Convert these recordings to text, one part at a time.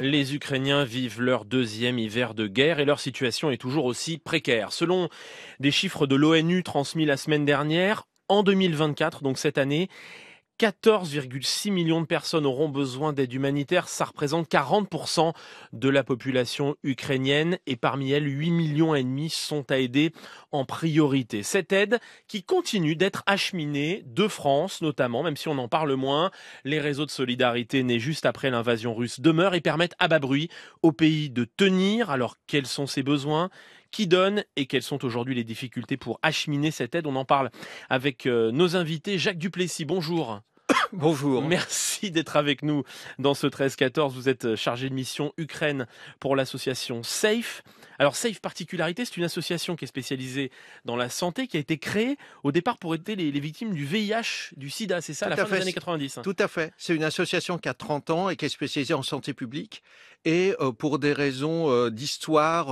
Les Ukrainiens vivent leur deuxième hiver de guerre et leur situation est toujours aussi précaire. Selon des chiffres de l'ONU transmis la semaine dernière, en 2024, donc cette année, 14,6 millions de personnes auront besoin d'aide humanitaire. Ça représente 40% de la population ukrainienne et parmi elles, 8 millions et demi sont à aider en priorité. Cette aide qui continue d'être acheminée de France, notamment, même si on en parle moins, les réseaux de solidarité nés juste après l'invasion russe demeurent et permettent à bas bruit au pays de tenir. Alors, quels sont ses besoins? qui donne et quelles sont aujourd'hui les difficultés pour acheminer cette aide. On en parle avec euh, nos invités. Jacques Duplessis, bonjour. Bonjour. Merci d'être avec nous dans ce 13-14. Vous êtes euh, chargé de mission Ukraine pour l'association SAFE. Alors SAFE particularité, c'est une association qui est spécialisée dans la santé, qui a été créée au départ pour aider les, victimes du VIH, du sida, c'est ça, à la fin des années 90. Hein. Tout à fait. C'est une association qui a 30 ans et qui est spécialisée en santé publique. Et euh, pour des raisons euh, d'histoire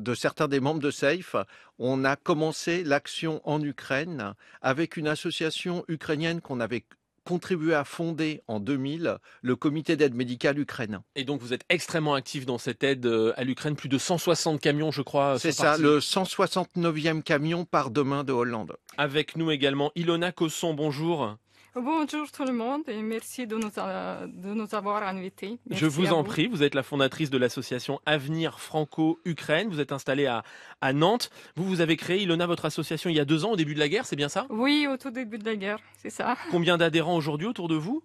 de certains des membres de SAFE, on a commencé l'action en Ukraine avec une association ukrainienne qu'on avait contribué à fonder en 2000 le comité d'aide médicale ukrainien. Et donc vous êtes extrêmement actif dans cette aide euh, à l'Ukraine, plus de 160 camions je crois. Euh, C'est ça, le 169e camion par demain de Hollande. Avec nous également Ilona Cosson, bonjour. Bonjour tout le monde et merci de nous, euh, avoir invités. je vous en prie, vous êtes la fondatrice de l'association Avenir Franco-Ukraine. Vous êtes installée à, à, Nantes. Vous, vous avez créé, Ilona, votre association il y a deux ans au début de la guerre, c'est bien ça Oui, au tout début de la guerre, c'est ça. Combien d'adhérents aujourd'hui autour de vous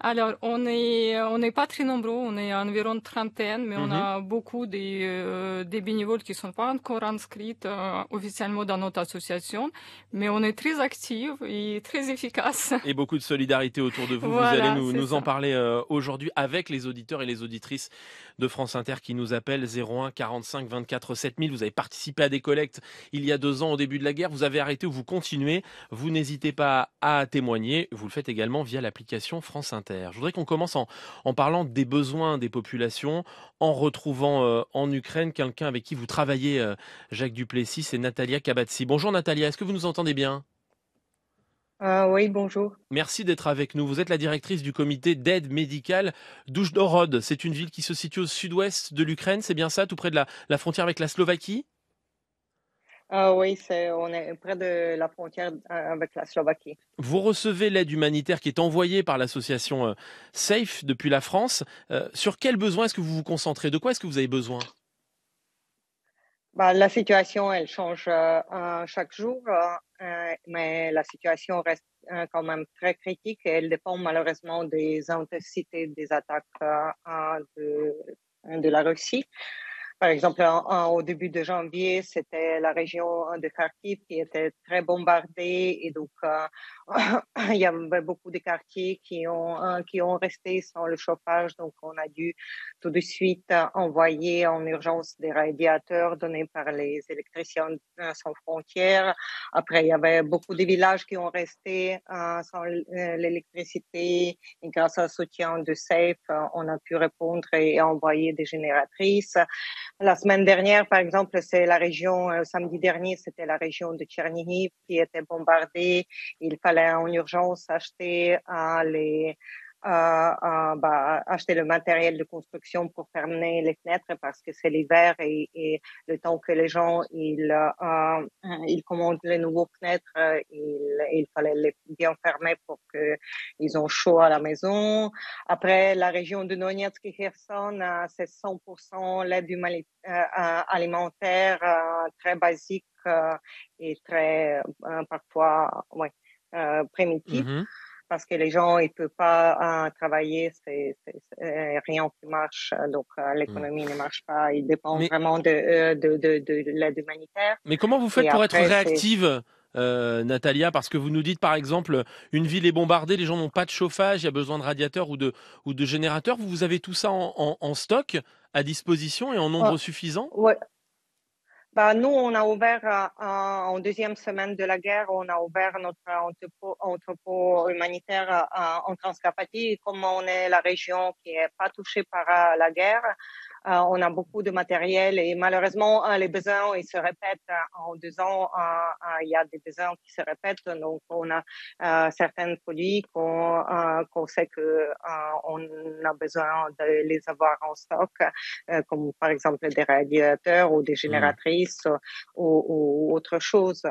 alors, on n'est euh, on est pas très nombreux, on est environ trentaine, mais on a mhm. beaucoup des, euh, des bénévoles qui ne sont pas encore inscrits euh, officiellement dans notre association, mais on est très actifs et très efficaces. Et beaucoup de solidarité autour de vous, vous allez nous, nous en parler aujourd'hui avec les auditeurs et les auditrices de France Inter qui nous appelle 01 45 24 7000. Vous avez participé à des collectes il y a deux ans au début de la guerre. Vous avez arrêté ou vous continuez. Vous n'hésitez pas à témoigner. Vous le faites également via l'application France Inter. Je voudrais qu'on commence en, parlant des besoins des populations, en retrouvant euh, en Ukraine quelqu'un avec qui vous travaillez, euh, Jacques Duplessis et Natalia Kabatsi. Bonjour Natalia, est-ce que vous nous entendez bien? Ah oui, bonjour. Merci d'être avec nous. Vous êtes la directrice du comité d'aide médicale d'Oujdorod. C'est une ville qui se situe au sud-ouest de l'Ukraine, c'est bien ça, tout près de la, frontière avec la Slovaquie ah oui, on est près de la frontière euh, avec la Slovaquie. Vous recevez l'aide humanitaire qui est envoyée par l'association euh, SAFE depuis la France. Euh, sur quel besoin est-ce que vous vous concentrez De quoi est-ce que vous avez besoin bah, la situation, elle change euh, chaque jour, euh, euh, mais la situation reste quand même très critique et elle dépend malheureusement des intensités des attaques de, de, la Russie. Par exemple, au début de janvier, c'était la région hein, de Kharkiv qui était très bombardée et donc euh, il y avait beaucoup de quartiers qui ont hein, qui ont resté sans le chauffage. Donc on a dû tout de suite envoyer en urgence des radiateurs donnés par les électriciens hein, sans frontières. Après, il y avait beaucoup de villages qui ont resté sans euh, l'électricité et grâce au soutien de SAFE, on a pu répondre et envoyer des génératrices. La semaine dernière, par exemple, c'est la région, euh, samedi dernier, c'était la région de Tchernihiv qui était bombardée. Il fallait en urgence acheter à hein, les, bah, acheter le matériel de construction pour fermer les fenêtres parce que c'est l'hiver et, et, le temps que les gens ils, euh, euh, ils commandent les nouveaux fenêtres, euh, il, il fallait les bien fermer pour qu'ils ont chaud à la maison. Après, la région de Donetsk et Kherson, c'est 100% l'aide alimentaire très basique et très parfois ouais, primitive. Mmh parce que les gens ils peuvent pas hein, travailler, c'est, rien qui marche, euh, donc euh, mmh. l'économie ne marche pas. Il dépend vraiment euh, de, de, l'aide humanitaire. Mais comment vous faites pour être réactive Natalia, parce que vous nous dites par exemple une ville est bombardée, les gens n'ont pas de chauffage, il y a besoin de radiateurs ou de, ou de générateurs. Vous, vous avez tout ça en, stock à disposition et en nombre ah. suffisant ben, nous, on a ouvert euh, en deuxième semaine de la guerre, on a ouvert notre entrepôt, humanitaire euh, en Transcarpathie. Comme on est la région qui n'est pas touchée par euh, la guerre, euh, on a beaucoup de matériel et malheureusement, euh, les besoins, ils se répètent euh, en deux ans. il y a des besoins qui se répètent. Donc, on a certaines produits qu'on sait qu'on a besoin de les avoir en stock, comme par exemple des radiateurs ou des mmh. génératrices ou, ou, autre chose.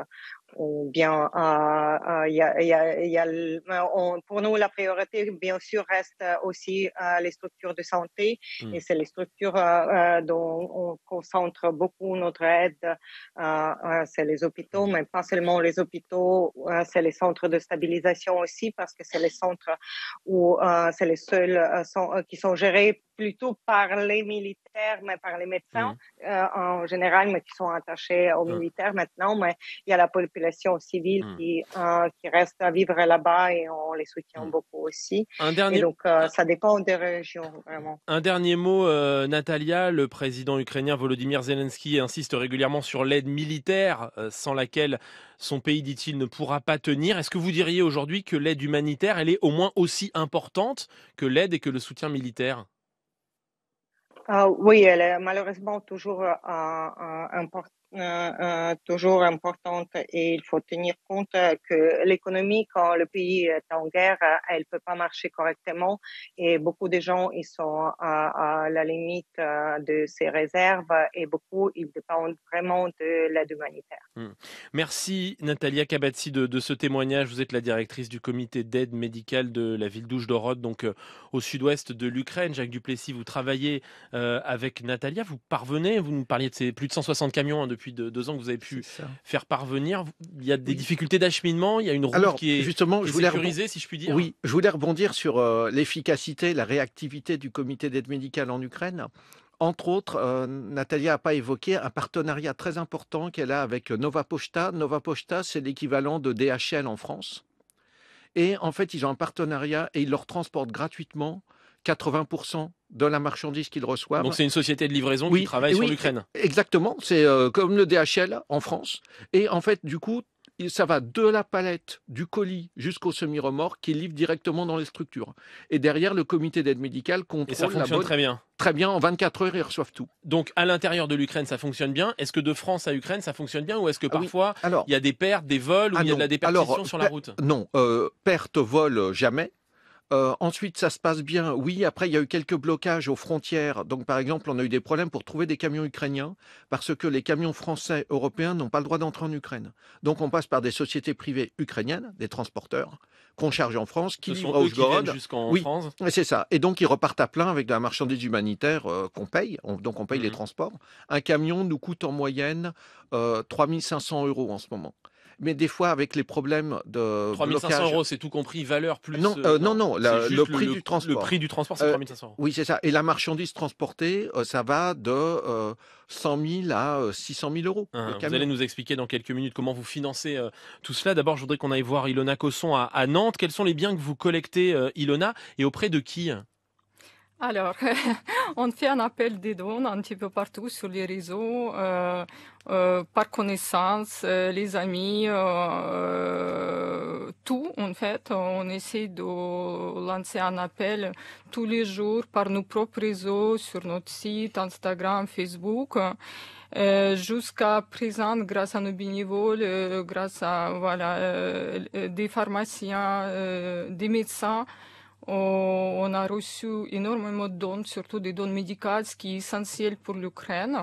Euh, bien euh, euh, y a, y a, pour nous la priorité bien sûr reste aussi les structures de santé hmm. et c'est les structures dont on concentre beaucoup notre aide c'est les hôpitaux hmm. mais pas seulement les hôpitaux c'est les centres de stabilisation aussi parce que c'est les centres où c'est les seuls qui sont gérés plutôt par les militaires, mais par les médecins mm. euh, en général, mais qui sont attachés aux militaires maintenant. Mais il y a la population civile mm. euh, qui, reste à vivre là-bas et on les soutient mm. beaucoup aussi. donc, euh, ça dépend des régions, vraiment. Un dernier mot, Natalia. Le président ukrainien Volodymyr Zelensky insiste régulièrement sur l'aide militaire sans laquelle son pays, dit-il, ne pourra pas tenir. Est-ce que vous diriez aujourd'hui que l'aide humanitaire, elle est au moins aussi importante que l'aide et que le soutien militaire ah oui, elle est malheureusement toujours euh, importante toujours importante et il faut tenir compte euh, que l'économie, quand le pays est en guerre, euh, elle peut pas marcher correctement et beaucoup de gens, ils sont à, la limite euh, de ces réserves et beaucoup, ils dépendent vraiment de l'aide humanitaire. Hmm. Merci Natalia Kabatsi de, ce témoignage. Vous êtes la directrice du comité d'aide médicale de la ville douche donc au sud-ouest de l'Ukraine. Jacques Duplessis, vous travaillez avec Natalia, vous parvenez, vous nous parliez de ces plus de 160 camions hein, depuis deux, ans que vous avez pu faire parvenir. Il y a des difficultés d'acheminement, il y a une route qui est, justement, je sécurisée, si je puis dire. Oui, je voulais rebondir sur euh, l'efficacité, la réactivité du comité d'aide médicale en Ukraine. Entre autres, euh, Natalia n'a pas évoqué un partenariat très important qu'elle a avec Nova Pochta. Nova Pochta, c'est l'équivalent de DHL en France. Et en fait, ils ont un partenariat et ils leur transportent gratuitement 80% de la marchandise qu'ils reçoivent. Donc c'est une société de livraison qui travaille sur l'Ukraine. E-, exactement, c'est euh, comme le DHL en France. Et en fait, du coup, ça va de la palette du colis jusqu'au semi-remorque qui livre directement dans les structures. Et derrière, le comité d'aide médicale contrôle. Et ça fonctionne très bien. Très bien, en 24 heures, ils reçoivent tout. Donc, à l'intérieur de l'Ukraine, ça fonctionne bien. Est-ce que de France à Ukraine, ça fonctionne bien Ou est-ce que ah parfois, il y a des pertes, des vols, ou ah il y a de la déperdition sur la route Non, euh, perte, vol, jamais. Euh, ensuite, ça se passe bien. Oui, après, il y a eu quelques blocages aux frontières. Donc, par exemple, on a eu des problèmes pour trouver des camions ukrainiens parce que les camions français, européens n'ont pas le droit d'entrer en Ukraine. Donc, on passe par des sociétés privées ukrainiennes, des transporteurs, qu'on charge en France, qui sont à qui jusqu'en oui, c'est ça. Et donc, ils repartent à plein avec de la marchandise humanitaire euh, qu'on paye. donc, on paye les mmh transports. Un camion nous coûte en moyenne 3500 euh, euros en ce moment mais des fois avec les problèmes de 3500 euros, c'est tout compris, valeur plus. Non, euh, euh, non, le prix du transport. Le prix du transport, c'est 3500 euh, euros. Oui, c'est ça. Et la marchandise transportée, ça va de 100 000 à 600 000 euros. Ah, vous allez nous expliquer dans quelques minutes comment vous financez tout cela. D'abord, je voudrais qu'on aille voir Ilona Cosson à, Nantes. Quels sont les biens que vous collectez, Ilona, et auprès de qui alors, on fait un appel des dons un petit peu partout sur les réseaux, euh, euh, par connaissance, euh, les amis, tout en fait. On essaie de lancer un appel tous les jours par nos propres réseaux, sur notre site, Instagram, Facebook. jusqu'à présent, grâce à nos bénévoles, grâce à voilà des pharmaciens, des médecins, on a reçu énormément de dons, surtout des dons médicales ce qui est essentiel pour l'Ukraine,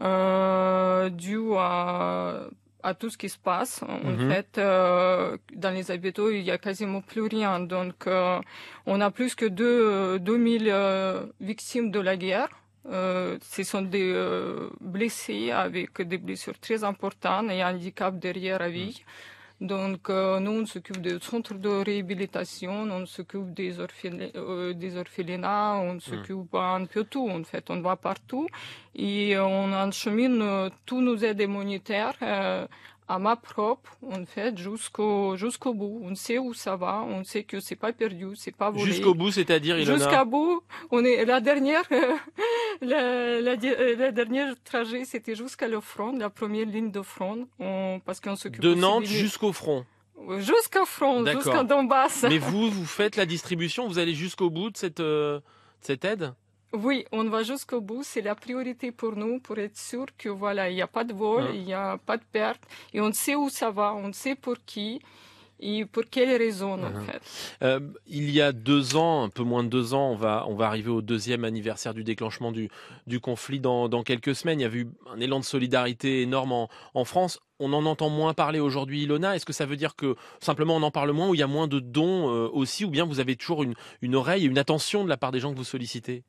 euh, dû à, tout ce qui se passe. En fait, dans les hôpitaux, il n'y a quasiment plus rien. Donc, on a plus que 2, 2000 victimes de la guerre. ce sont des blessés avec des blessures très importantes et un handicap derrière la vie. Donc, euh, nous, on s'occupe des centres de réhabilitation, on s'occupe des, euh, des orphelinats, on hmm. s'occupe un peu tout, en fait. On va partout et on enchemine euh, tous nos aides monétaires à ma propre, on fait, jusqu'au jusqu'au bout. On sait où ça va, on sait que c'est pas perdu, c'est pas volé. Jusqu'au bout, c'est-à-dire Jusqu'au Jusqu'à bout, on est la dernière euh, la, dernière trajet, c'était jusqu'à le front, la première ligne de front, parce qu'on s'occupe de Nantes jusqu'au front. Jusqu'au front, jusqu'en Donbass. Mais vous, vous faites la distribution, vous allez jusqu'au bout cette de cette euh, aide oui, on va jusqu'au bout. C'est la priorité pour nous pour être sûr que voilà, il n'y a pas de vol, il n'y a pas de perte et on sait où ça va, on sait pour qui. Et pour quelles raisons en fait euh, Il y a deux ans, un peu moins de deux ans, on va, arriver au deuxième anniversaire du déclenchement du, conflit dans, quelques semaines. Il y a eu un élan de solidarité énorme en, France. On en entend moins parler aujourd'hui, Ilona. Est-ce que ça veut dire que simplement on en parle moins ou il y a moins de dons euh, aussi Ou bien vous avez toujours une, une oreille et une attention de la part des gens que vous sollicitez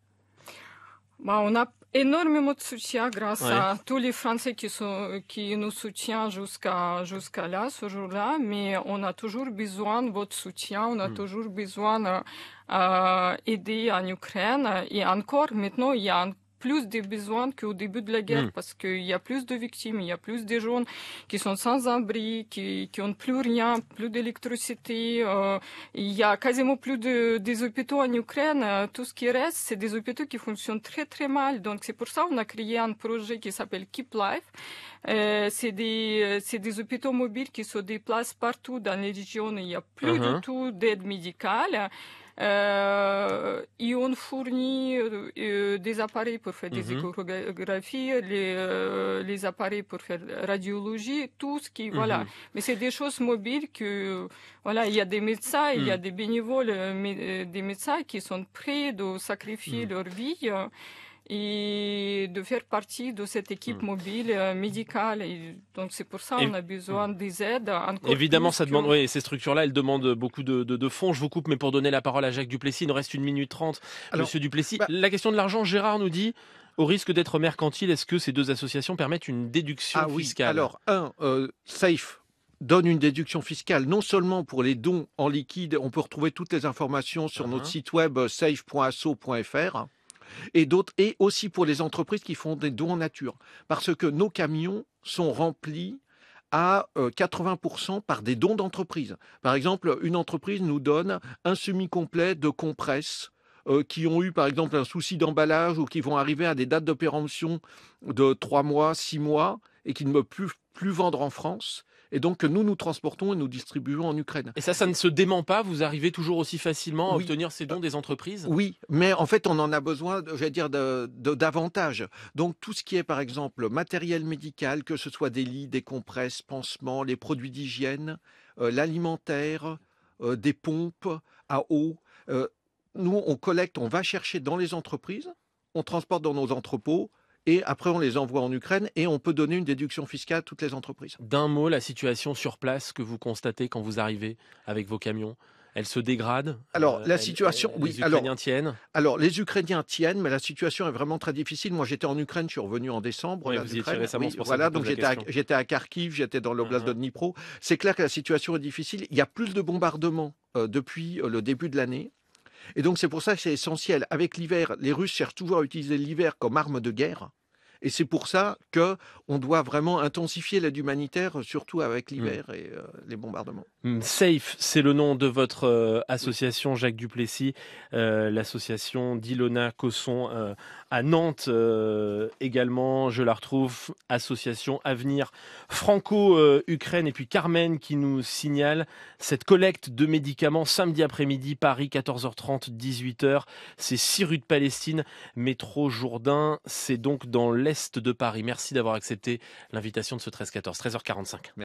bah, on a énormément de soutien grâce à tous les Français qui, sont, qui nous soutiennent jusqu'à jusqu'à là, ce jour-là. Mais on a toujours besoin de votre soutien. On a hmm. toujours besoin d'aider euh, euh, en Ukraine. Et encore, maintenant, il y a encore plus de besoins qu'au début de la guerre, mm. parce qu'il y a plus de victimes, il y a plus de gens qui sont sans abri, qui, n'ont ont plus rien, plus d'électricité. Euh, il y a quasiment plus de, des hôpitaux en Ukraine. Euh, tout ce qui reste, c'est des hôpitaux qui fonctionnent très très mal. Donc c'est pour ça qu'on a créé un projet qui s'appelle Keep Life. Euh, c'est des, des hôpitaux mobiles qui se déplacent partout dans les régions. Il n'y a plus uh-huh. du tout d'aide médicale et euh, ont fourni euh, euh, des appareils pour faire des mhm. échographies, les, les appareils pour faire radiologie, tout ce qui, voilà. Mhm. Mais c'est des choses mobiles que, voilà, il y a des médecins, il y a mm. des bénévoles, des médecins qui sont prêts de sacrifier mm. leur vie et de faire partie de cette équipe hmm. mobile euh, médicale. donc c'est pour ça qu'on a besoin hmm. des aides. Évidemment, ça demande, oui, ces structures-là, elles demandent beaucoup de, fonds. Je vous coupe, mais pour donner la parole à Jacques Duplessis, il nous reste une minute trente. Monsieur Duplessis, bah- la question de l'argent, Gérard nous dit, au risque d'être mercantile, est-ce que ces deux associations permettent une déduction ah fiscale Alors, un, euh, SAFE donne une déduction fiscale non seulement pour les dons en liquide, on peut retrouver toutes les informations sur uh-huh. notre site web safe.asso.fr, et d'autres, et aussi pour les entreprises qui font des dons en nature. Parce que nos camions sont remplis à 80% euh, par des dons d'entreprises. Par exemple, une entreprise nous donne un semi complet de compresses euh, qui ont eu par exemple un souci d'emballage ou qui vont arriver à des dates de péremption de 3 mois, 6 mois et qui ne peuvent plus vendre en France, et donc nous nous transportons et nous distribuons en Ukraine. Et ça, ça ne se dément pas Vous arrivez toujours aussi facilement à obtenir ces dons euh, des entreprises Oui, mais en fait, on en a besoin, je vais dire, davantage. Donc tout ce qui est, par exemple, matériel médical, que ce soit des lits, des compresses, pansements, les produits d'hygiène, euh, l'alimentaire, euh, des pompes à eau. nous, on collecte, on va chercher dans les entreprises, on transporte dans nos entrepôts, et après on les envoie en Ukraine et on peut donner une déduction fiscale à toutes les entreprises. D'un mot, la situation sur place que vous constatez quand vous arrivez avec vos camions elle se dégrade. Alors la euh, situation, euh, Les Ukrainiens tiennent. Alors les Ukrainiens tiennent, mais la situation est vraiment très difficile. Moi, j'étais en Ukraine, je suis revenu en décembre. vous étiez récemment, Voilà, donc j'étais à, à Kharkiv, j'étais dans l'oblast uh-huh. de Dnipro. C'est clair que la situation est difficile. Il y a plus de bombardements euh, depuis le début de l'année. Et donc c'est pour ça que c'est essentiel. Avec l'hiver, les Russes cherchent toujours à utiliser l'hiver comme arme de guerre. Et c'est pour ça que on doit vraiment intensifier l'aide humanitaire, euh, surtout avec mmh. l'hiver et euh, les bombardements. Mmh, safe, c'est le nom de votre euh, association, Jacques Duplessis, l'association d'Ilona Cosson à Nantes également. Je la retrouve, association Avenir Franco-Ukraine. Et puis Carmen qui nous signale cette collecte de médicaments samedi après-midi, Paris, 14h30, 18h. C'est 6 rues de Palestine, métro Jourdain. C'est donc dans l'Est de Paris. Merci d'avoir accepté l'invitation de ce 13-14, 13h45.